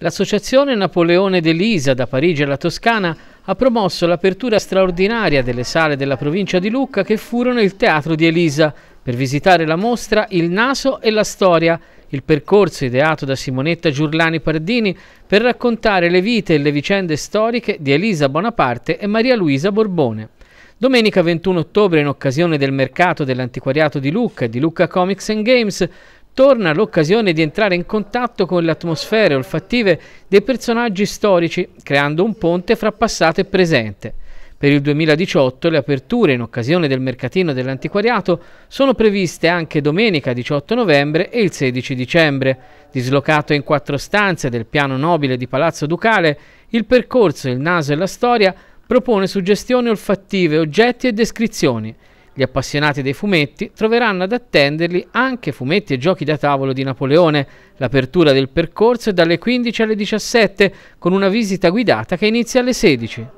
L'associazione Napoleone d'Elisa da Parigi alla Toscana ha promosso l'apertura straordinaria delle sale della provincia di Lucca che furono il Teatro di Elisa per visitare la mostra Il naso e la storia, il percorso ideato da Simonetta Giurlani Pardini per raccontare le vite e le vicende storiche di Elisa Bonaparte e Maria Luisa Borbone. Domenica 21 ottobre, in occasione del mercato dell'antiquariato di Lucca e di Lucca Comics Games, torna l'occasione di entrare in contatto con le atmosfere olfattive dei personaggi storici, creando un ponte fra passato e presente. Per il 2018 le aperture in occasione del mercatino dell'antiquariato sono previste anche domenica 18 novembre e il 16 dicembre. Dislocato in quattro stanze del piano nobile di Palazzo Ducale, il percorso Il naso e la storia propone suggestioni olfattive, oggetti e descrizioni. Gli appassionati dei fumetti troveranno ad attenderli anche fumetti e giochi da tavolo di Napoleone. L'apertura del percorso è dalle 15 alle 17 con una visita guidata che inizia alle 16.